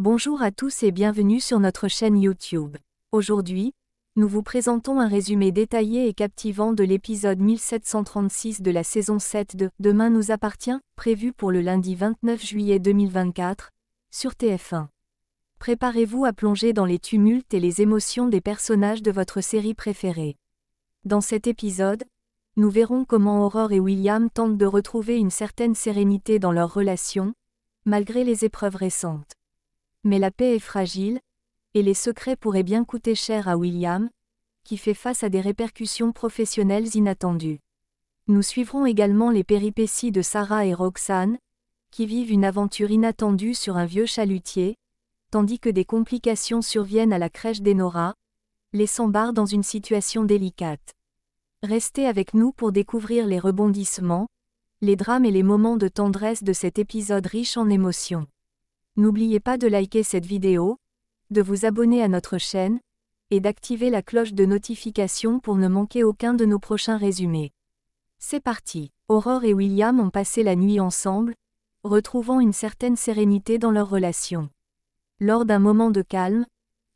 Bonjour à tous et bienvenue sur notre chaîne YouTube. Aujourd'hui, nous vous présentons un résumé détaillé et captivant de l'épisode 1736 de la saison 7 de Demain nous appartient, prévu pour le lundi 29 juillet 2024, sur TF1. Préparez-vous à plonger dans les tumultes et les émotions des personnages de votre série préférée. Dans cet épisode, nous verrons comment Aurore et William tentent de retrouver une certaine sérénité dans leur relation, malgré les épreuves récentes. Mais la paix est fragile, et les secrets pourraient bien coûter cher à William, qui fait face à des répercussions professionnelles inattendues. Nous suivrons également les péripéties de Sarah et Roxane, qui vivent une aventure inattendue sur un vieux chalutier, tandis que des complications surviennent à la crèche d'Enora, laissant Bar dans une situation délicate. Restez avec nous pour découvrir les rebondissements, les drames et les moments de tendresse de cet épisode riche en émotions. N'oubliez pas de liker cette vidéo, de vous abonner à notre chaîne, et d'activer la cloche de notification pour ne manquer aucun de nos prochains résumés. C'est parti. Aurore et William ont passé la nuit ensemble, retrouvant une certaine sérénité dans leur relation. Lors d'un moment de calme,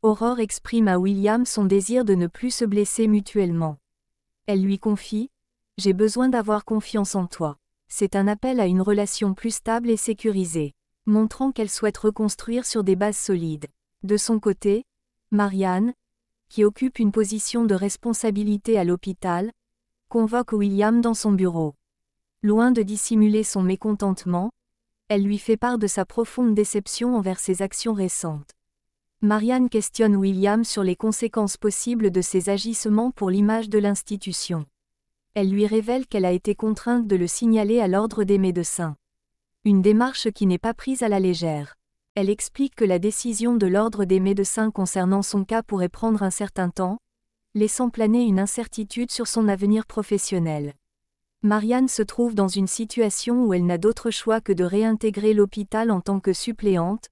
Aurore exprime à William son désir de ne plus se blesser mutuellement. Elle lui confie ⁇ J'ai besoin d'avoir confiance en toi. C'est un appel à une relation plus stable et sécurisée montrant qu'elle souhaite reconstruire sur des bases solides. De son côté, Marianne, qui occupe une position de responsabilité à l'hôpital, convoque William dans son bureau. Loin de dissimuler son mécontentement, elle lui fait part de sa profonde déception envers ses actions récentes. Marianne questionne William sur les conséquences possibles de ses agissements pour l'image de l'institution. Elle lui révèle qu'elle a été contrainte de le signaler à l'ordre des médecins. Une démarche qui n'est pas prise à la légère. Elle explique que la décision de l'ordre des médecins concernant son cas pourrait prendre un certain temps, laissant planer une incertitude sur son avenir professionnel. Marianne se trouve dans une situation où elle n'a d'autre choix que de réintégrer l'hôpital en tant que suppléante,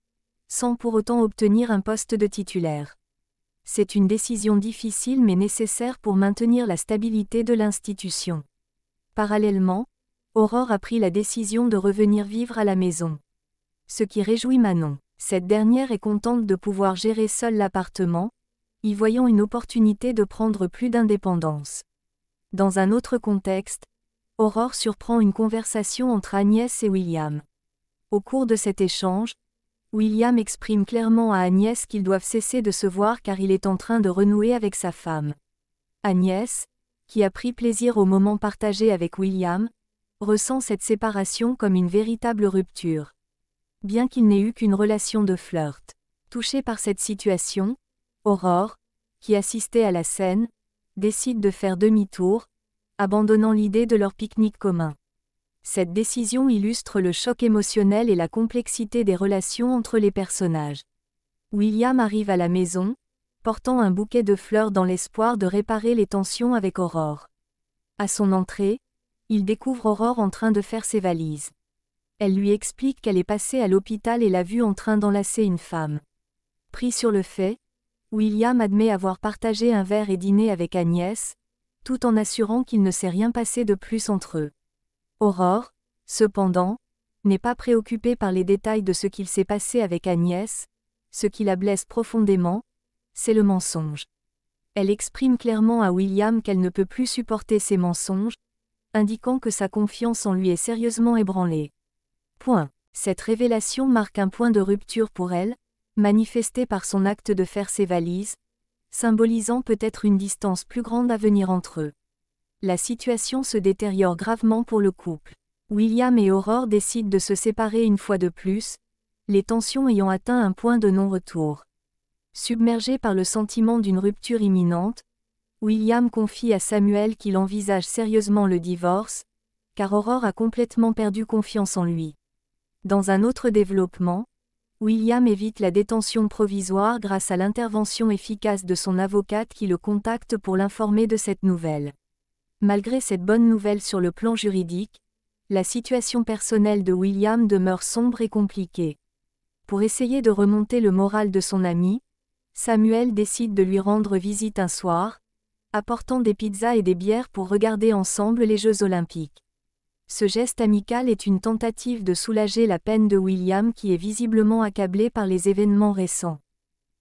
sans pour autant obtenir un poste de titulaire. C'est une décision difficile mais nécessaire pour maintenir la stabilité de l'institution. Parallèlement, Aurore a pris la décision de revenir vivre à la maison. Ce qui réjouit Manon. Cette dernière est contente de pouvoir gérer seule l'appartement, y voyant une opportunité de prendre plus d'indépendance. Dans un autre contexte, Aurore surprend une conversation entre Agnès et William. Au cours de cet échange, William exprime clairement à Agnès qu'ils doivent cesser de se voir car il est en train de renouer avec sa femme. Agnès, qui a pris plaisir au moment partagé avec William, ressent cette séparation comme une véritable rupture. Bien qu'il n'ait eu qu'une relation de flirt. touchée par cette situation, Aurore, qui assistait à la scène, décide de faire demi-tour, abandonnant l'idée de leur pique-nique commun. Cette décision illustre le choc émotionnel et la complexité des relations entre les personnages. William arrive à la maison, portant un bouquet de fleurs dans l'espoir de réparer les tensions avec Aurore. À son entrée, il découvre Aurore en train de faire ses valises. Elle lui explique qu'elle est passée à l'hôpital et l'a vue en train d'enlacer une femme. Pris sur le fait, William admet avoir partagé un verre et dîné avec Agnès, tout en assurant qu'il ne s'est rien passé de plus entre eux. Aurore, cependant, n'est pas préoccupée par les détails de ce qu'il s'est passé avec Agnès, ce qui la blesse profondément, c'est le mensonge. Elle exprime clairement à William qu'elle ne peut plus supporter ses mensonges, indiquant que sa confiance en lui est sérieusement ébranlée. Point. Cette révélation marque un point de rupture pour elle, manifesté par son acte de faire ses valises, symbolisant peut-être une distance plus grande à venir entre eux. La situation se détériore gravement pour le couple. William et Aurore décident de se séparer une fois de plus, les tensions ayant atteint un point de non-retour. Submergés par le sentiment d'une rupture imminente, William confie à Samuel qu'il envisage sérieusement le divorce, car Aurore a complètement perdu confiance en lui. Dans un autre développement, William évite la détention provisoire grâce à l'intervention efficace de son avocate qui le contacte pour l'informer de cette nouvelle. Malgré cette bonne nouvelle sur le plan juridique, la situation personnelle de William demeure sombre et compliquée. Pour essayer de remonter le moral de son ami, Samuel décide de lui rendre visite un soir, apportant des pizzas et des bières pour regarder ensemble les Jeux olympiques. Ce geste amical est une tentative de soulager la peine de William qui est visiblement accablé par les événements récents.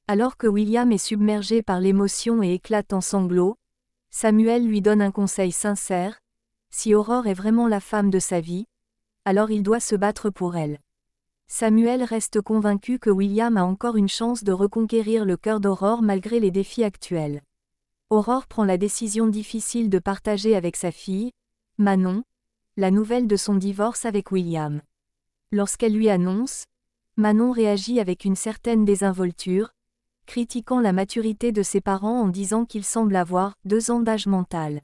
Alors que William est submergé par l'émotion et éclate en sanglots, Samuel lui donne un conseil sincère, si Aurore est vraiment la femme de sa vie, alors il doit se battre pour elle. Samuel reste convaincu que William a encore une chance de reconquérir le cœur d'Aurore malgré les défis actuels. Aurore prend la décision difficile de partager avec sa fille, Manon, la nouvelle de son divorce avec William. Lorsqu'elle lui annonce, Manon réagit avec une certaine désinvolture, critiquant la maturité de ses parents en disant qu'il semble avoir deux ans d'âge mental.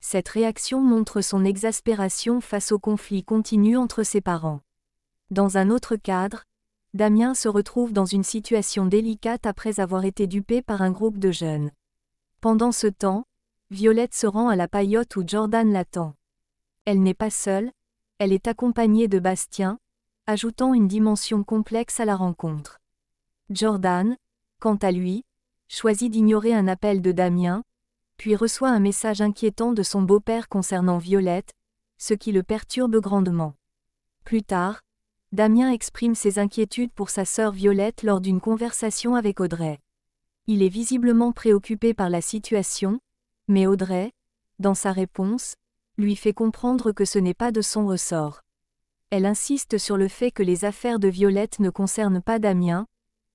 Cette réaction montre son exaspération face au conflit continu entre ses parents. Dans un autre cadre, Damien se retrouve dans une situation délicate après avoir été dupé par un groupe de jeunes. Pendant ce temps, Violette se rend à la paillote où Jordan l'attend. Elle n'est pas seule, elle est accompagnée de Bastien, ajoutant une dimension complexe à la rencontre. Jordan, quant à lui, choisit d'ignorer un appel de Damien, puis reçoit un message inquiétant de son beau-père concernant Violette, ce qui le perturbe grandement. Plus tard, Damien exprime ses inquiétudes pour sa sœur Violette lors d'une conversation avec Audrey. Il est visiblement préoccupé par la situation, mais Audrey, dans sa réponse, lui fait comprendre que ce n'est pas de son ressort. Elle insiste sur le fait que les affaires de Violette ne concernent pas Damien,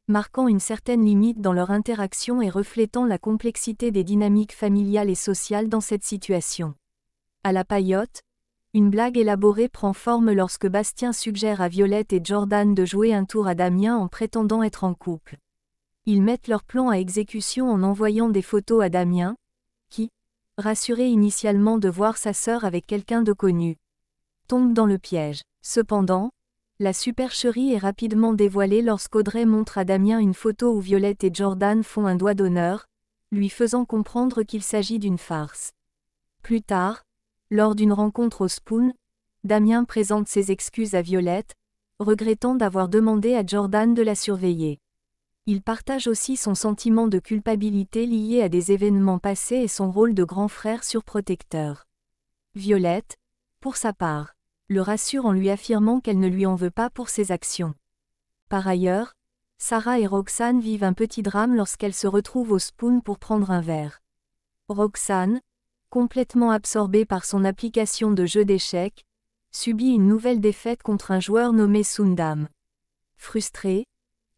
marquant une certaine limite dans leur interaction et reflétant la complexité des dynamiques familiales et sociales dans cette situation. À la paillote, une blague élaborée prend forme lorsque Bastien suggère à Violette et Jordan de jouer un tour à Damien en prétendant être en couple. Ils mettent leur plan à exécution en envoyant des photos à Damien, qui, rassuré initialement de voir sa sœur avec quelqu'un de connu, tombe dans le piège. Cependant, la supercherie est rapidement dévoilée lorsqu'Audrey montre à Damien une photo où Violette et Jordan font un doigt d'honneur, lui faisant comprendre qu'il s'agit d'une farce. Plus tard, lors d'une rencontre au Spoon, Damien présente ses excuses à Violette, regrettant d'avoir demandé à Jordan de la surveiller. Il partage aussi son sentiment de culpabilité lié à des événements passés et son rôle de grand frère surprotecteur. Violette, pour sa part, le rassure en lui affirmant qu'elle ne lui en veut pas pour ses actions. Par ailleurs, Sarah et Roxane vivent un petit drame lorsqu'elles se retrouvent au Spoon pour prendre un verre. Roxane, complètement absorbée par son application de jeu d'échecs, subit une nouvelle défaite contre un joueur nommé Sundam. Frustrée,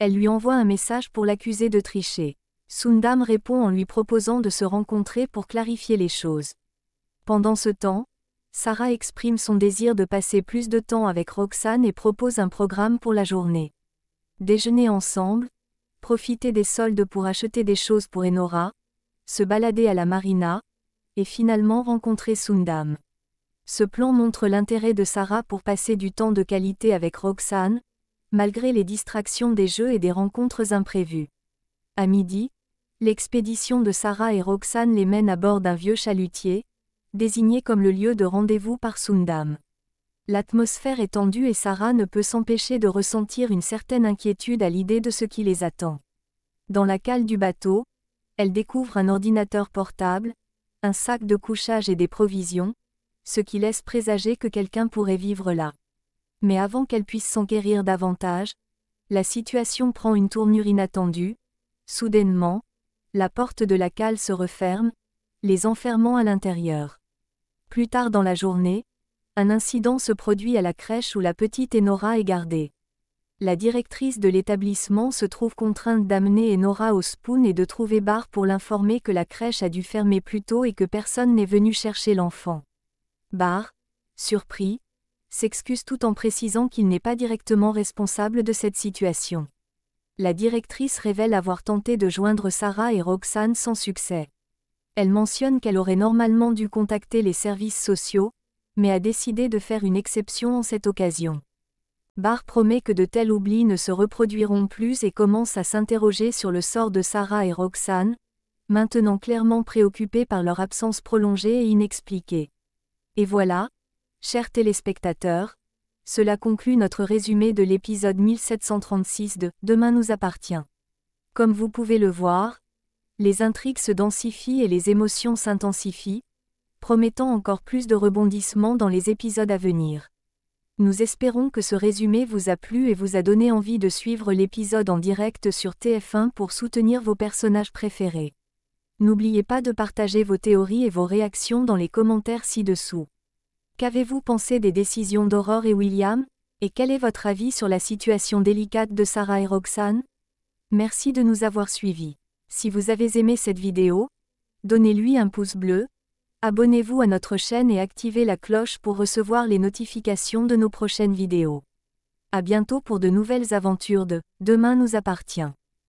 elle lui envoie un message pour l'accuser de tricher. Sundam répond en lui proposant de se rencontrer pour clarifier les choses. Pendant ce temps, Sarah exprime son désir de passer plus de temps avec Roxane et propose un programme pour la journée. Déjeuner ensemble, profiter des soldes pour acheter des choses pour Enora, se balader à la marina, et finalement rencontrer Sundam. Ce plan montre l'intérêt de Sarah pour passer du temps de qualité avec Roxane, malgré les distractions des jeux et des rencontres imprévues. À midi, l'expédition de Sarah et Roxane les mène à bord d'un vieux chalutier, désigné comme le lieu de rendez-vous par Sundam. L'atmosphère est tendue et Sarah ne peut s'empêcher de ressentir une certaine inquiétude à l'idée de ce qui les attend. Dans la cale du bateau, elle découvre un ordinateur portable, un sac de couchage et des provisions, ce qui laisse présager que quelqu'un pourrait vivre là mais avant qu'elle puisse s'enquérir davantage, la situation prend une tournure inattendue. Soudainement, la porte de la cale se referme, les enfermant à l'intérieur. Plus tard dans la journée, un incident se produit à la crèche où la petite Enora est gardée. La directrice de l'établissement se trouve contrainte d'amener Enora au Spoon et de trouver Bar pour l'informer que la crèche a dû fermer plus tôt et que personne n'est venu chercher l'enfant. Bar, surpris, s'excuse tout en précisant qu'il n'est pas directement responsable de cette situation. La directrice révèle avoir tenté de joindre Sarah et Roxane sans succès. Elle mentionne qu'elle aurait normalement dû contacter les services sociaux, mais a décidé de faire une exception en cette occasion. Barr promet que de tels oublis ne se reproduiront plus et commence à s'interroger sur le sort de Sarah et Roxane, maintenant clairement préoccupés par leur absence prolongée et inexpliquée. Et voilà, Chers téléspectateurs, cela conclut notre résumé de l'épisode 1736 de Demain nous appartient. Comme vous pouvez le voir, les intrigues se densifient et les émotions s'intensifient, promettant encore plus de rebondissements dans les épisodes à venir. Nous espérons que ce résumé vous a plu et vous a donné envie de suivre l'épisode en direct sur TF1 pour soutenir vos personnages préférés. N'oubliez pas de partager vos théories et vos réactions dans les commentaires ci-dessous. Qu'avez-vous pensé des décisions d'Aurore et William Et quel est votre avis sur la situation délicate de Sarah et Roxane Merci de nous avoir suivis. Si vous avez aimé cette vidéo, donnez-lui un pouce bleu, abonnez-vous à notre chaîne et activez la cloche pour recevoir les notifications de nos prochaines vidéos. À bientôt pour de nouvelles aventures de Demain nous appartient.